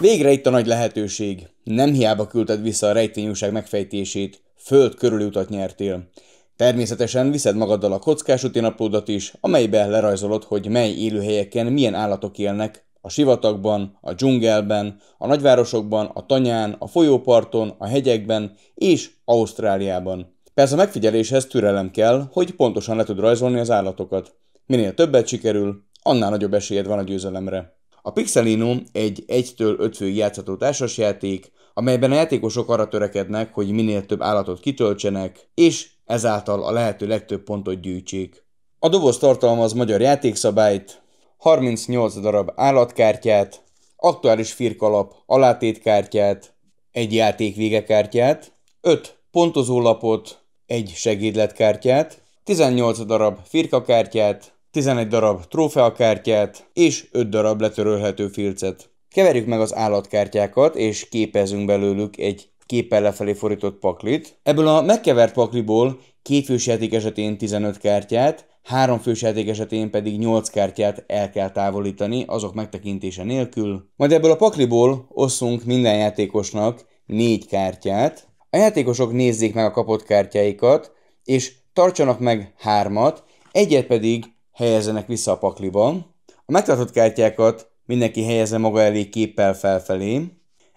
Végre itt a nagy lehetőség. Nem hiába küldted vissza a rejtényúság megfejtését. Föld körül utat nyertél. Természetesen viszed magaddal a kockás utinaplódat is, amelyben lerajzolod, hogy mely élőhelyeken milyen állatok élnek, a sivatagban, a dzsungelben, a nagyvárosokban, a tanyán, a folyóparton, a hegyekben és Ausztráliában. Persze a megfigyeléshez türelem kell, hogy pontosan le tud rajzolni az állatokat. Minél többet sikerül, annál nagyobb esélyed van a győzelemre. A Pixelino egy 1-től 5 főig játszható társasjáték, amelyben a játékosok arra törekednek, hogy minél több állatot kitöltsenek, és ezáltal a lehető legtöbb pontot gyűjtsék. A doboz tartalmaz magyar játékszabályt, 38 darab állatkártyát, aktuális firkalap alátétkártyát, egy végekártyát, 5 pontozólapot, egy segédletkártyát, 18 darab firkakártyát, 11 darab trófeakártyát és 5 darab letörölhető filcet. Keverjük meg az állatkártyákat, és képezünk belőlük egy képpel lefelé fordított paklit. Ebből a megkevert pakliból fős játék esetén 15 kártyát, fős játék esetén pedig 8 kártyát el kell távolítani, azok megtekintése nélkül. Majd ebből a pakliból osszunk minden játékosnak 4 kártyát. A játékosok nézzék meg a kapott kártyáikat, és tartsanak meg 3-at, egyet pedig helyezzenek vissza a pakliban. A megtartott kártyákat mindenki helyezze maga elé képpel felfelé.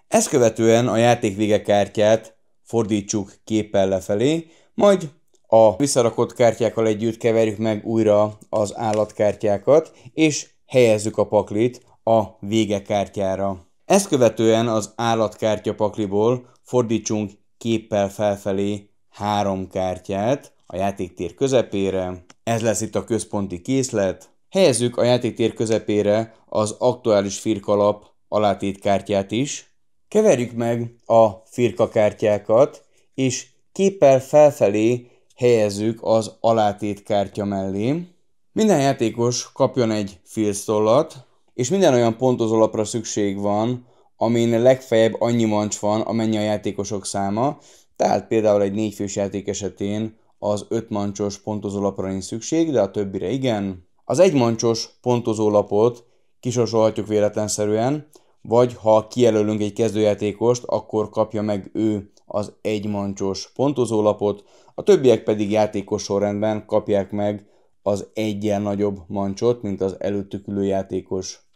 Ezt követően a játék vége kártyát fordítsuk képpel lefelé, majd a visszarakott kártyákkal együtt keverjük meg újra az állatkártyákat, és helyezzük a paklit a vége kártyára. Ezt követően az állatkártya pakliból fordítsunk képpel felfelé három kártyát a játéktér közepére, ez lesz itt a központi készlet. Helyezzük a játéktér közepére az aktuális firkalap alátétkártyát is. Keverjük meg a firkakártyákat, és képpel felfelé helyezzük az alátétkártya mellé. Minden játékos kapjon egy filztollat, és minden olyan pontozólapra szükség van, amin legfeljebb annyi mancs van, amennyi a játékosok száma, tehát például egy négyfős játék esetén az ötmancsos pontozólapra nincs szükség, de a többire igen. Az egymancsos pontozólapot kisorsolhatjuk véletlenszerűen, vagy ha kijelölünk egy kezdőjátékost, akkor kapja meg ő az egymancsos pontozólapot, a többiek pedig játékos sorrendben kapják meg az egyen nagyobb mancsot, mint az előttük ülő játékos.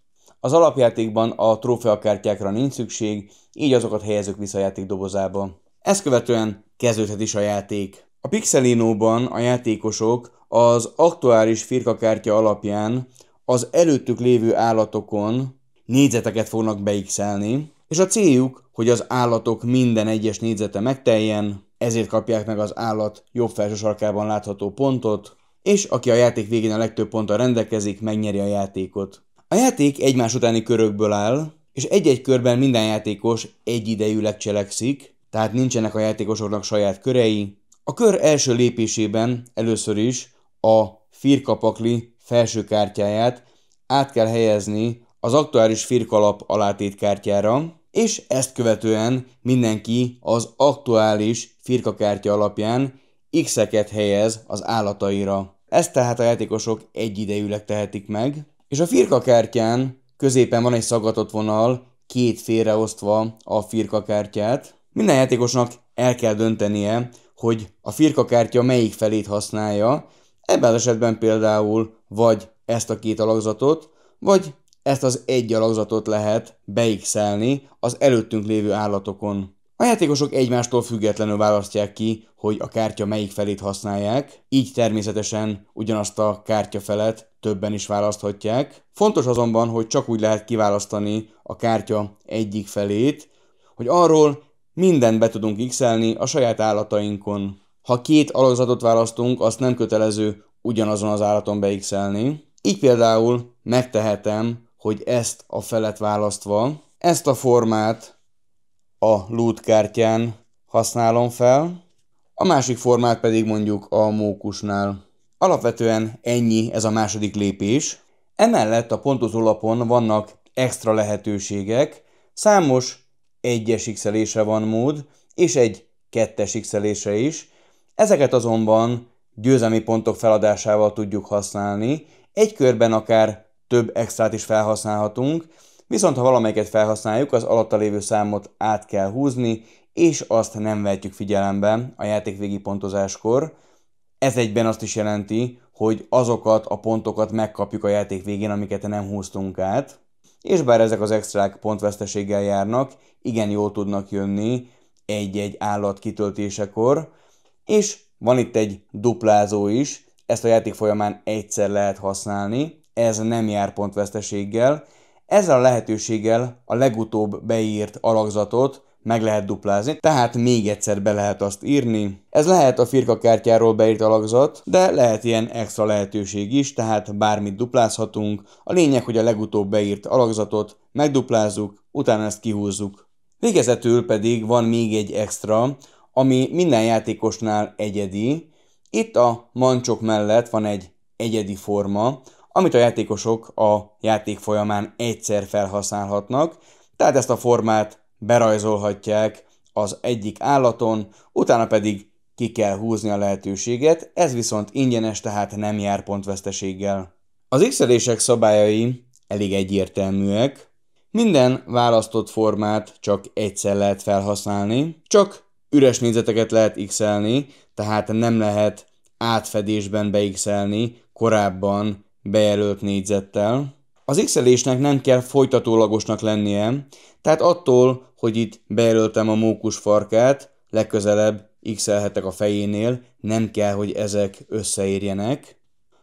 Az alapjátékban a trófeakártyákra nincs szükség, így azokat helyezzük vissza a játék dobozába. Ezt követően kezdődhet is a játék. A Pixelinóban a játékosok az aktuális firkakártya alapján az előttük lévő állatokon négyzeteket fognak beixelni, és a céljuk, hogy az állatok minden egyes négyzete megteljen, ezért kapják meg az állat jobb felső sarkában látható pontot, és aki a játék végén a legtöbb ponttal rendelkezik, megnyeri a játékot. A játék egymás utáni körökből áll, és egy-egy körben minden játékos egyidejűleg cselekszik, tehát nincsenek a játékosoknak saját körei, a kör első lépésében először is a firkapakli felső kártyáját át kell helyezni az aktuális firkalap alátét kártyára, és ezt követően mindenki az aktuális firkakártya alapján x-eket helyez az állataira. Ezt tehát a játékosok egyidejűleg tehetik meg, és a firkakártyán középen van egy szagatott vonal, két félreosztva a firkakártyát. Minden játékosnak el kell döntenie, hogy a firkakártya melyik felét használja, ebben az esetben például vagy ezt a két alakzatot, vagy ezt az egy alakzatot lehet beixelni az előttünk lévő állatokon. A játékosok egymástól függetlenül választják ki, hogy a kártya melyik felét használják, így természetesen ugyanazt a felet többen is választhatják. Fontos azonban, hogy csak úgy lehet kiválasztani a kártya egyik felét, hogy arról Mindent be tudunk x a saját állatainkon. Ha két alakzatot választunk, azt nem kötelező ugyanazon az állaton be x -elni. Így például megtehetem, hogy ezt a felet választva, ezt a formát a loot kártyán használom fel, a másik formát pedig mondjuk a mókusnál. Alapvetően ennyi ez a második lépés. Emellett a lapon vannak extra lehetőségek, számos egyes x van mód, és egy kettes x is. Ezeket azonban győzelmi pontok feladásával tudjuk használni, egy körben akár több extrát is felhasználhatunk, viszont ha valamelyiket felhasználjuk, az alatta lévő számot át kell húzni, és azt nem vehetjük figyelembe a játék végi pontozáskor. Ez egyben azt is jelenti, hogy azokat a pontokat megkapjuk a játék végén, amiket nem húztunk át. És bár ezek az extrák pontveszteséggel járnak, igen jól tudnak jönni egy-egy állat kitöltésekor, és van itt egy duplázó is, ezt a játék folyamán egyszer lehet használni, ez nem jár pontveszteséggel, ezzel a lehetőséggel a legutóbb beírt alakzatot meg lehet duplázni, tehát még egyszer be lehet azt írni. Ez lehet a kártyáról beírt alakzat, de lehet ilyen extra lehetőség is, tehát bármit duplázhatunk. A lényeg, hogy a legutóbb beírt alakzatot megduplázzuk, utána ezt kihúzzuk Végezetül pedig van még egy extra, ami minden játékosnál egyedi. Itt a mancsok mellett van egy egyedi forma, amit a játékosok a játék folyamán egyszer felhasználhatnak, tehát ezt a formát berajzolhatják az egyik állaton, utána pedig ki kell húzni a lehetőséget, ez viszont ingyenes, tehát nem jár pontveszteséggel. Az x szabályai elég egyértelműek, minden választott formát csak egyszer lehet felhasználni, csak üres négyzeteket lehet x tehát nem lehet átfedésben bx korábban bejelölt négyzettel. Az x nem kell folytatólagosnak lennie, tehát attól, hogy itt bejelöltem a mókus farkát, legközelebb x a fejénél, nem kell, hogy ezek összeérjenek.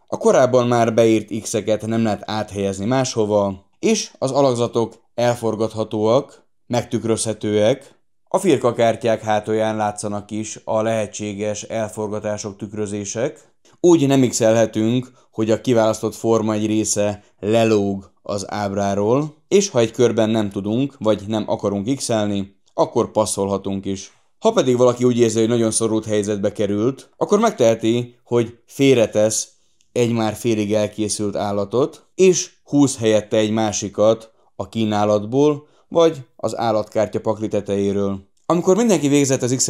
A korábban már beírt x-eket nem lehet áthelyezni máshova, és az alakzatok elforgathatóak, megtükrözhetőek, a firkakártyák hátulján látszanak is a lehetséges elforgatások tükrözések. Úgy nem x hogy a kiválasztott forma egy része lelóg az ábráról, és ha egy körben nem tudunk, vagy nem akarunk x akkor passzolhatunk is. Ha pedig valaki úgy érzi, hogy nagyon szorult helyzetbe került, akkor megteheti, hogy félretesz egy már félig elkészült állatot, és húz helyette egy másikat a kínálatból, vagy az állatkártya pakli tetejéről. Amikor mindenki végzett az x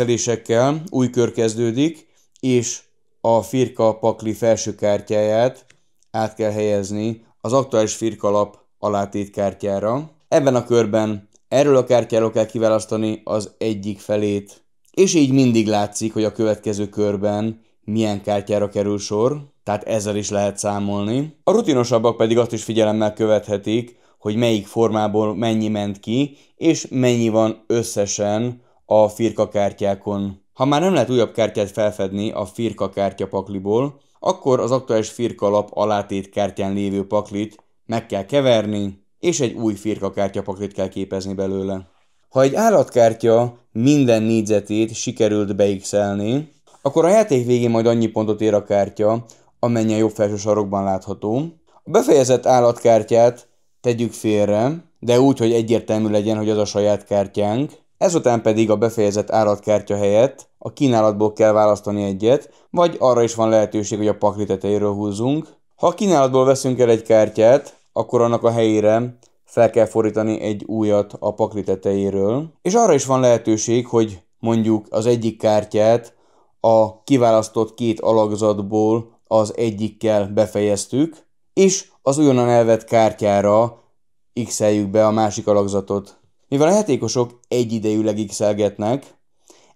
új kör kezdődik, és a firka pakli felső kártyáját át kell helyezni az aktuális firkalap alátét kártyára. Ebben a körben erről a kártyáról kell kiválasztani az egyik felét, és így mindig látszik, hogy a következő körben milyen kártyára kerül sor, tehát ezzel is lehet számolni. A rutinosabbak pedig azt is figyelemmel követhetik, hogy melyik formából mennyi ment ki, és mennyi van összesen a firkakártyákon. Ha már nem lehet újabb kártyát felfedni a kártya pakliból, akkor az aktuális firkalap alátét kártyán lévő paklit meg kell keverni, és egy új kártya paklit kell képezni belőle. Ha egy állatkártya minden négyzetét sikerült beixelni, akkor a játék végén majd annyi pontot ér a kártya, amennyi a jobb felső sarokban látható. A befejezett állatkártyát tegyük félre, de úgy, hogy egyértelmű legyen, hogy az a saját kártyánk. Ezután pedig a befejezett állatkártya helyett a kínálatból kell választani egyet, vagy arra is van lehetőség, hogy a pakli tetejéről húzzunk. Ha a kínálatból veszünk el egy kártyát, akkor annak a helyére fel kell fordítani egy újat a pakli tetejéről. És arra is van lehetőség, hogy mondjuk az egyik kártyát a kiválasztott két alakzatból az egyikkel befejeztük, és az olyan elvett kártyára x be a másik alakzatot. Mivel a hetékosok egyidejűleg x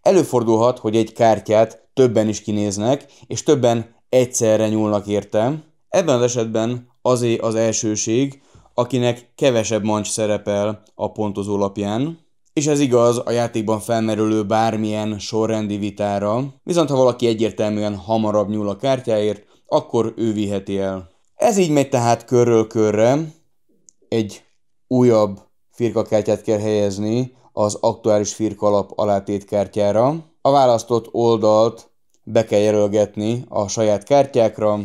előfordulhat, hogy egy kártyát többen is kinéznek, és többen egyszerre nyúlnak érte. Ebben az esetben azé az elsőség, akinek kevesebb mancs szerepel a lapján. És ez igaz a játékban felmerülő bármilyen sorrendi vitára, viszont ha valaki egyértelműen hamarabb nyúl a kártyáért, akkor ő viheti el. Ez így megy tehát körről körre. Egy újabb firkakártyát kell helyezni az aktuális firkalap alátét kártyára. A választott oldalt be kell jelölgetni a saját kártyákra,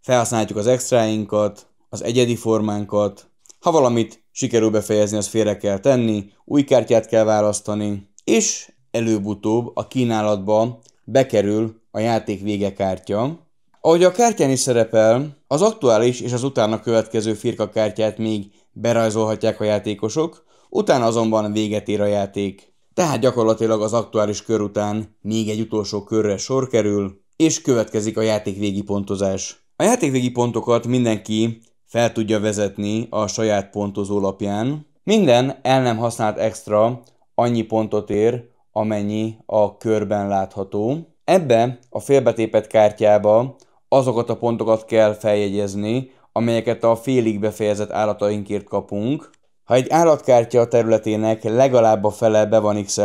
felhasználjuk az extráinkat, az egyedi formánkat, ha valamit sikerül befejezni, az félre kell tenni, új kártyát kell választani, és előbb-utóbb a kínálatba bekerül a játék vége kártya. Ahogy a kártyán is szerepel, az aktuális és az utána következő firka kártyát még berajzolhatják a játékosok, utána azonban véget ér a játék. Tehát gyakorlatilag az aktuális kör után még egy utolsó körre sor kerül, és következik a játék végi pontozás. A játék végi pontokat mindenki fel tudja vezetni a saját pontozó lapján. Minden el nem használt extra annyi pontot ér, amennyi a körben látható. Ebbe a félbetépet kártyába azokat a pontokat kell feljegyezni, amelyeket a félig befejezett állatainkért kapunk. Ha egy állatkártya területének legalább a fele be van x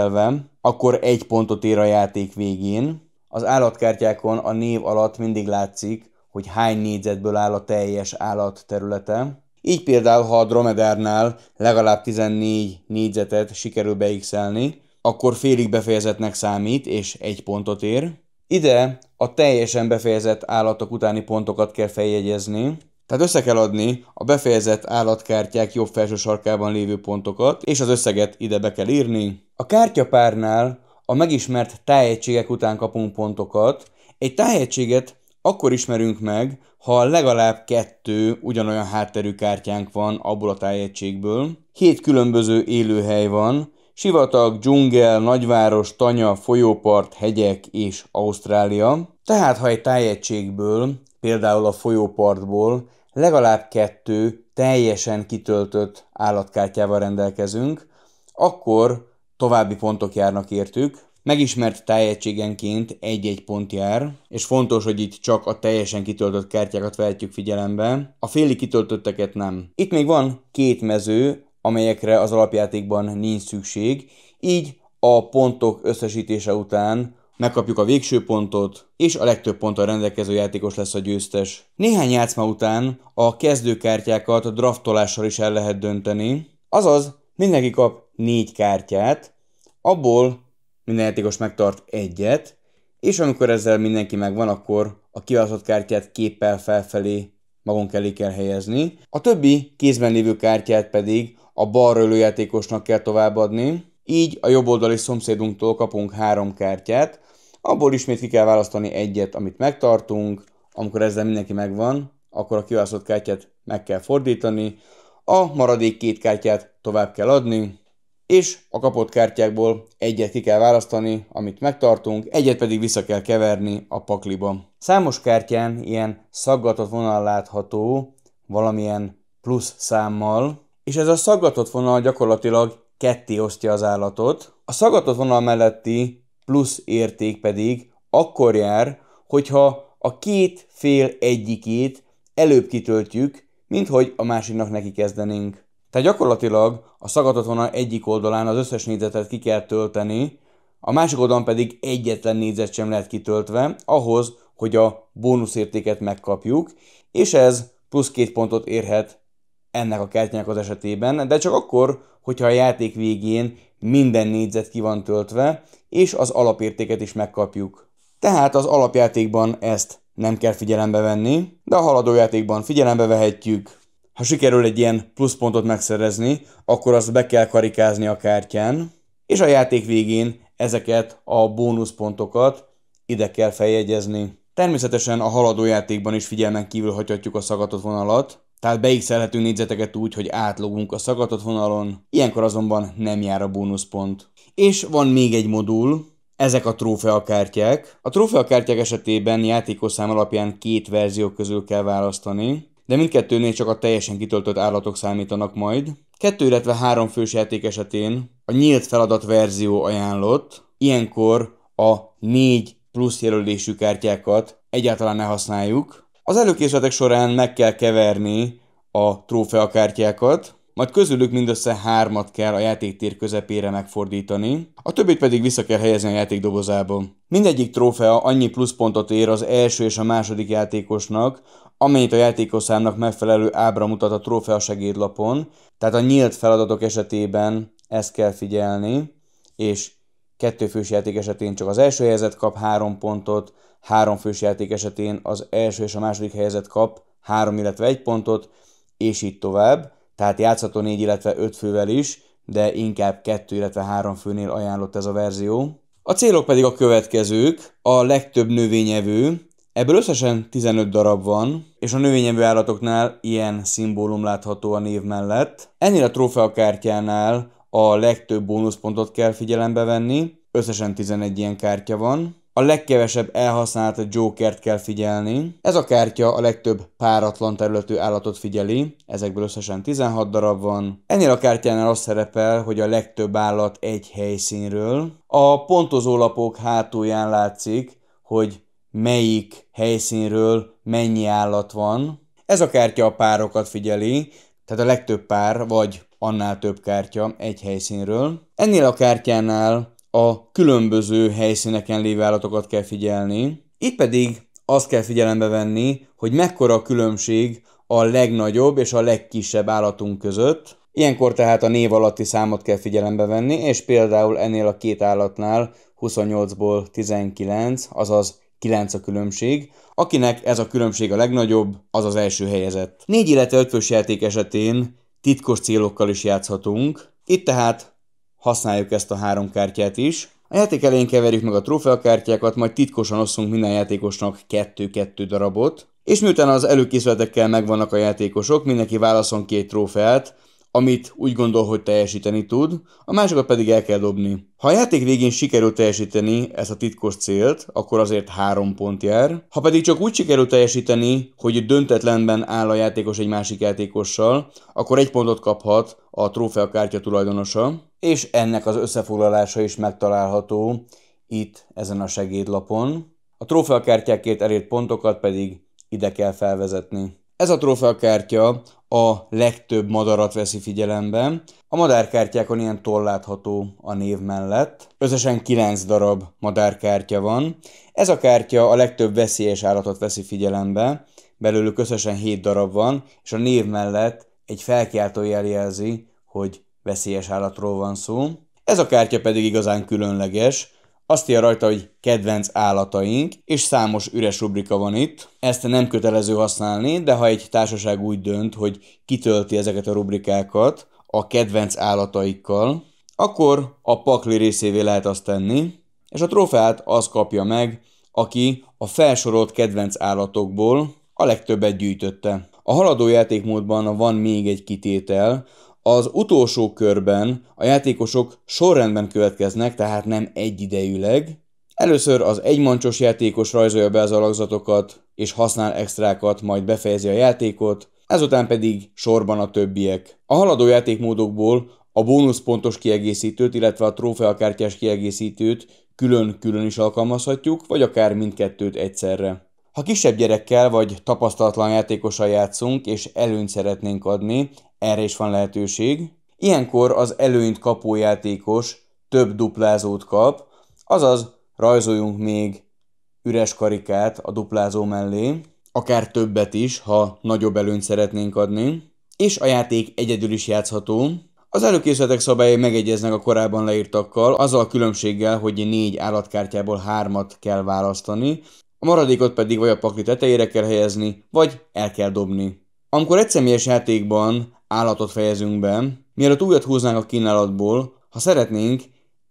akkor egy pontot ér a játék végén. Az állatkártyákon a név alatt mindig látszik, hogy hány négyzetből áll a teljes állat területe. Így például, ha a dromedárnál legalább 14 négyzetet sikerül beixelni, akkor félig befejezetnek számít, és egy pontot ér. Ide a teljesen befejezett állatok utáni pontokat kell feljegyezni, tehát össze kell adni a befejezett állatkártyák jobb felső sarkában lévő pontokat, és az összeget ide be kell írni. A kártyapárnál a megismert tájegységek után kapunk pontokat, egy tájegységet akkor ismerünk meg, ha legalább kettő ugyanolyan hátterű kártyánk van abból a tájegységből. Hét különböző élőhely van, sivatag, dzsungel, nagyváros, tanya, folyópart, hegyek és Ausztrália. Tehát ha egy tájegységből, például a folyópartból legalább kettő teljesen kitöltött állatkártyával rendelkezünk, akkor további pontok járnak értük, Megismert tájegységenként egy-egy pont jár, és fontos, hogy itt csak a teljesen kitöltött kártyákat vehetjük figyelembe, a féli kitöltötteket nem. Itt még van két mező, amelyekre az alapjátékban nincs szükség, így a pontok összesítése után megkapjuk a végső pontot, és a legtöbb ponttal rendelkező játékos lesz a győztes. Néhány játszma után a kezdőkártyákat draftolással is el lehet dönteni, azaz mindenki kap négy kártyát, abból minden játékos megtart egyet, és amikor ezzel mindenki megvan, akkor a kiválasztott kártyát képpel felfelé magunk elé kell helyezni, a többi kézben lévő kártyát pedig a balra játékosnak kell továbbadni, így a jobb oldali szomszédunktól kapunk három kártyát, abból ismét ki kell választani egyet, amit megtartunk, amikor ezzel mindenki megvan, akkor a kiválasztott kártyát meg kell fordítani, a maradék két kártyát tovább kell adni, és a kapott kártyákból egyet ki kell választani, amit megtartunk, egyet pedig vissza kell keverni a pakliba. Számos kártyán ilyen szaggatott vonal látható, valamilyen plusz számmal, és ez a szaggatott vonal gyakorlatilag ketté osztja az állatot. A szaggatott vonal melletti plusz érték pedig akkor jár, hogyha a két fél egyikét előbb kitöltjük, mint hogy a másiknak neki kezdenénk. Tehát gyakorlatilag a szagatott vonal egyik oldalán az összes négyzetet ki kell tölteni, a másik oldalon pedig egyetlen négyzet sem lehet kitöltve, ahhoz, hogy a bónuszértéket megkapjuk, és ez plusz két pontot érhet ennek a kártyának az esetében, de csak akkor, hogyha a játék végén minden négyzet ki van töltve, és az alapértéket is megkapjuk. Tehát az alapjátékban ezt nem kell figyelembe venni, de a haladójátékban figyelembe vehetjük, ha sikerül egy ilyen pluszpontot megszerezni, akkor azt be kell karikázni a kártyán, és a játék végén ezeket a bónuszpontokat ide kell feljegyezni. Természetesen a haladó játékban is figyelmen kívül hagyhatjuk a szagatott vonalat, tehát beigszelhetünk négyzeteket úgy, hogy átlogunk a szagatott vonalon, ilyenkor azonban nem jár a bónuszpont. És van még egy modul, ezek a trófeakártyák. A trófeakártyák esetében játékos szám alapján két verzió közül kell választani de mindkettőnél csak a teljesen kitöltött állatok számítanak majd. Kettő, illetve három fős játék esetén a nyílt feladat verzió ajánlott, ilyenkor a négy plusz jelölésű kártyákat egyáltalán ne használjuk. Az előkészletek során meg kell keverni a trófeakártyákat, majd közülük mindössze hármat kell a játéktér közepére megfordítani, a többit pedig vissza kell helyezni a játék dobozába. Mindegyik trófea annyi pluszpontot ér az első és a második játékosnak, amennyit a játékoszámnak megfelelő ábra mutat a trófea segédlapon, tehát a nyílt feladatok esetében ezt kell figyelni, és kettőfős játék esetén csak az első helyzet kap három pontot, három fős játék esetén az első és a második helyzet kap három, illetve egy pontot, és így tovább. Tehát játszható négy, illetve öt fővel is, de inkább kettő, illetve három főnél ajánlott ez a verzió. A célok pedig a következők, a legtöbb növényevő, Ebből összesen 15 darab van, és a növényevő állatoknál ilyen szimbólum látható a név mellett. Ennél a trófeakártyánál a legtöbb bónuszpontot kell figyelembe venni, összesen 11 ilyen kártya van. A legkevesebb elhasznált jokert kell figyelni. Ez a kártya a legtöbb páratlan területű állatot figyeli, ezekből összesen 16 darab van. Ennél a kártyánál az szerepel, hogy a legtöbb állat egy helyszínről. A pontozólapok hátulján látszik, hogy melyik helyszínről mennyi állat van. Ez a kártya a párokat figyeli, tehát a legtöbb pár vagy annál több kártya egy helyszínről. Ennél a kártyánál a különböző helyszíneken lévő állatokat kell figyelni. Itt pedig azt kell figyelembe venni, hogy mekkora a különbség a legnagyobb és a legkisebb állatunk között. Ilyenkor tehát a név alatti számot kell figyelembe venni, és például ennél a két állatnál 28-ból 19, azaz 9 a különbség. Akinek ez a különbség a legnagyobb, az az első helyezett. 4, illetve 5 játék esetén titkos célokkal is játszhatunk. Itt tehát használjuk ezt a három kártyát is. A játék elején keverjük meg a trófeakártyákat, majd titkosan osszunk minden játékosnak 2-2 darabot, és miután az előkészületekkel megvannak a játékosok, mindenki válaszol ki egy trófeát, amit úgy gondol, hogy teljesíteni tud, a másikat pedig el kell dobni. Ha a játék végén sikerül teljesíteni ezt a titkos célt, akkor azért három pont jár. Ha pedig csak úgy sikerül teljesíteni, hogy döntetlenben áll a játékos egy másik játékossal, akkor egy pontot kaphat a kártya tulajdonosa, és ennek az összefoglalása is megtalálható itt ezen a segédlapon. A trófeakártyákért elért pontokat pedig ide kell felvezetni. Ez a trófeakártya a legtöbb madarat veszi figyelembe. A madárkártyákon ilyen toll látható a név mellett. Összesen 9 darab madárkártya van. Ez a kártya a legtöbb veszélyes állatot veszi figyelembe, belőlük összesen 7 darab van, és a név mellett egy felkiáltó jelzi, hogy veszélyes állatról van szó. Ez a kártya pedig igazán különleges, azt ír rajta, hogy kedvenc állataink, és számos üres rubrika van itt. Ezt nem kötelező használni, de ha egy társaság úgy dönt, hogy kitölti ezeket a rubrikákat a kedvenc állataikkal, akkor a pakli részévé lehet azt tenni, és a trófeát az kapja meg, aki a felsorolt kedvenc állatokból a legtöbbet gyűjtötte. A haladó játékmódban van még egy kitétel, az utolsó körben a játékosok sorrendben következnek, tehát nem egyidejűleg. Először az egymancsos játékos rajzolja be az alakzatokat, és használ extrákat, majd befejezi a játékot, ezután pedig sorban a többiek. A haladó játékmódokból a bónuszpontos kiegészítőt, illetve a trófeakártyás kiegészítőt külön-külön is alkalmazhatjuk, vagy akár mindkettőt egyszerre. Ha kisebb gyerekkel vagy tapasztalatlan játékosal játszunk, és előnyt szeretnénk adni, erre is van lehetőség. Ilyenkor az előnyt kapó játékos több duplázót kap, azaz rajzoljunk még üres karikát a duplázó mellé, akár többet is, ha nagyobb előnyt szeretnénk adni, és a játék egyedül is játszható. Az előkészületek szabályai megegyeznek a korábban leírtakkal, azzal a különbséggel, hogy négy állatkártyából hármat kell választani, a maradékot pedig vagy a pakli tetejére kell helyezni, vagy el kell dobni. Amikor egy személyes játékban állatot fejezünk be, mielőtt újat húznánk a kínálatból, ha szeretnénk,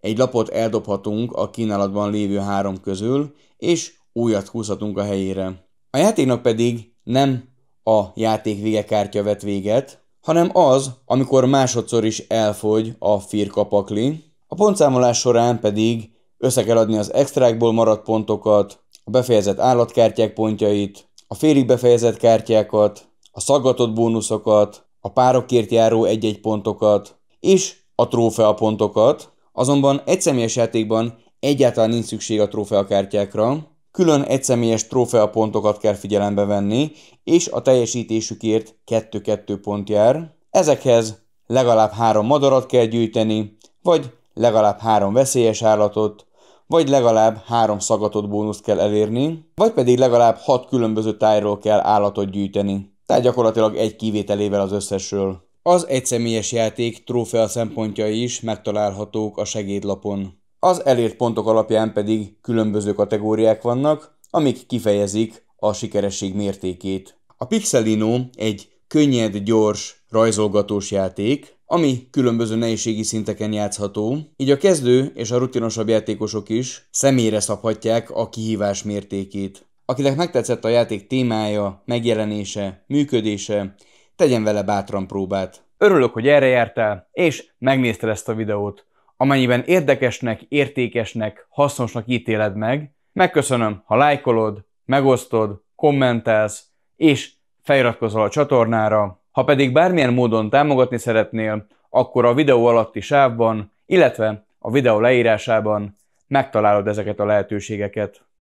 egy lapot eldobhatunk a kínálatban lévő három közül, és újat húzhatunk a helyére. A játéknak pedig nem a játék vége kártya vet véget, hanem az, amikor másodszor is elfogy a firkapakli, a pontszámolás során pedig össze kell adni az extrákból maradt pontokat, a befejezett állatkártyák pontjait, a félig befejezett kártyákat, a szaggatott bónuszokat, a párokért járó egy-egy pontokat, és a trófea pontokat, azonban személyes játékban egyáltalán nincs szükség a trófea kártyákra, külön személyes trófea pontokat kell figyelembe venni, és a teljesítésükért 2-2 pont jár. Ezekhez legalább három madarat kell gyűjteni, vagy legalább három veszélyes állatot, vagy legalább három szagatott bónuszt kell elérni, vagy pedig legalább hat különböző tájról kell állatot gyűjteni. Tehát gyakorlatilag egy kivételével az összesről. Az egyszemélyes játék trófea szempontjai is megtalálhatók a segédlapon. Az elért pontok alapján pedig különböző kategóriák vannak, amik kifejezik a sikeresség mértékét. A Pixelino egy könnyed, gyors, rajzolgatós játék, ami különböző nehézségi szinteken játszható, így a kezdő és a rutinosabb játékosok is személyre szabhatják a kihívás mértékét. Akinek megtetszett a játék témája, megjelenése, működése, tegyen vele bátran próbát. Örülök, hogy erre jártál, és megnézted ezt a videót. Amennyiben érdekesnek, értékesnek, hasznosnak ítéled meg, megköszönöm, ha lájkolod, megosztod, kommentelsz, és feliratkozol a csatornára, ha pedig bármilyen módon támogatni szeretnél, akkor a videó alatti sávban, illetve a videó leírásában megtalálod ezeket a lehetőségeket.